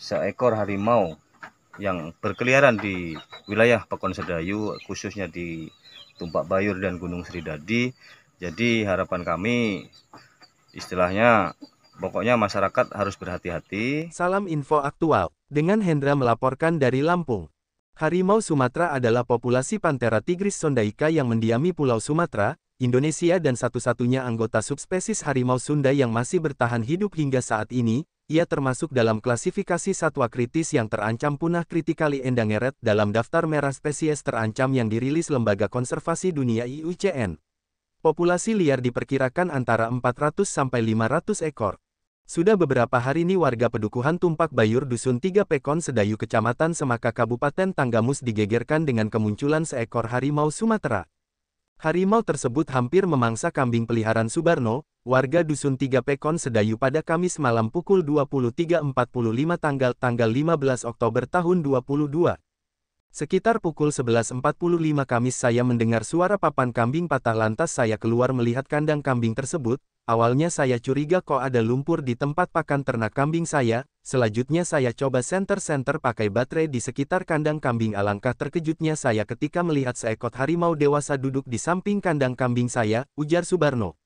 seekor harimau yang berkeliaran di wilayah Pekon Sedayu khususnya di Tumpak Bayur dan Gunung sri dadi Jadi harapan kami istilahnya pokoknya masyarakat harus berhati-hati. Salam info aktual dengan Hendra melaporkan dari Lampung. Harimau Sumatera adalah populasi Panthera tigris sondaica yang mendiami Pulau Sumatera, Indonesia dan satu-satunya anggota subspesies harimau Sunda yang masih bertahan hidup hingga saat ini, ia termasuk dalam klasifikasi satwa kritis yang terancam punah kritikali endangered dalam daftar merah spesies terancam yang dirilis Lembaga Konservasi Dunia IUCN. Populasi liar diperkirakan antara 400 sampai 500 ekor. Sudah beberapa hari ini warga Pedukuhan Tumpak Bayur Dusun 3 Pekon Sedayu Kecamatan Semaka Kabupaten Tanggamus digegerkan dengan kemunculan seekor harimau Sumatera. Harimau tersebut hampir memangsa kambing peliharaan Subarno, warga Dusun tiga Pekon Sedayu pada Kamis malam pukul 23.45 tanggal tanggal 15 Oktober tahun 22. Sekitar pukul 11.45 Kamis saya mendengar suara papan kambing patah lantas saya keluar melihat kandang kambing tersebut, awalnya saya curiga kok ada lumpur di tempat pakan ternak kambing saya, selanjutnya saya coba senter-senter pakai baterai di sekitar kandang kambing alangkah terkejutnya saya ketika melihat seekor harimau dewasa duduk di samping kandang kambing saya, ujar Subarno.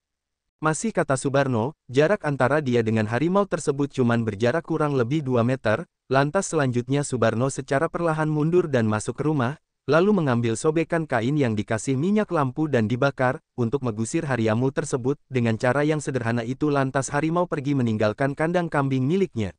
Masih kata Subarno, jarak antara dia dengan harimau tersebut cuman berjarak kurang lebih 2 meter, lantas selanjutnya Subarno secara perlahan mundur dan masuk ke rumah, lalu mengambil sobekan kain yang dikasih minyak lampu dan dibakar, untuk mengusir harimau tersebut, dengan cara yang sederhana itu lantas harimau pergi meninggalkan kandang kambing miliknya.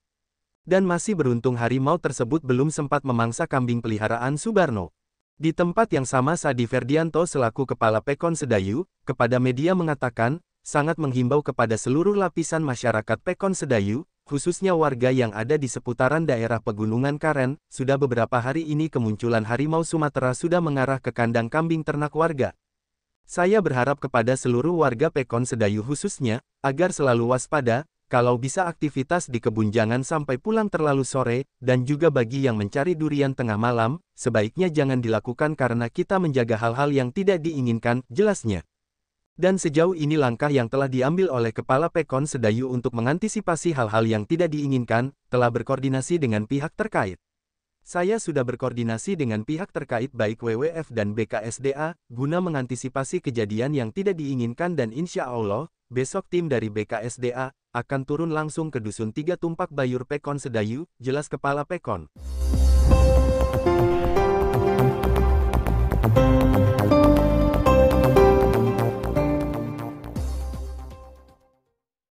Dan masih beruntung harimau tersebut belum sempat memangsa kambing peliharaan Subarno. Di tempat yang sama Sadi Ferdianto selaku Kepala Pekon Sedayu, kepada media mengatakan, sangat menghimbau kepada seluruh lapisan masyarakat Pekon Sedayu, khususnya warga yang ada di seputaran daerah Pegunungan Karen, sudah beberapa hari ini kemunculan harimau Sumatera sudah mengarah ke kandang kambing ternak warga. Saya berharap kepada seluruh warga Pekon Sedayu khususnya, agar selalu waspada, kalau bisa aktivitas di kebun jangan sampai pulang terlalu sore, dan juga bagi yang mencari durian tengah malam, sebaiknya jangan dilakukan karena kita menjaga hal-hal yang tidak diinginkan, jelasnya. Dan sejauh ini langkah yang telah diambil oleh Kepala Pekon Sedayu untuk mengantisipasi hal-hal yang tidak diinginkan, telah berkoordinasi dengan pihak terkait. Saya sudah berkoordinasi dengan pihak terkait baik WWF dan BKSDA, guna mengantisipasi kejadian yang tidak diinginkan dan insya Allah, besok tim dari BKSDA, akan turun langsung ke Dusun Tiga Tumpak Bayur Pekon Sedayu, jelas Kepala Pekon.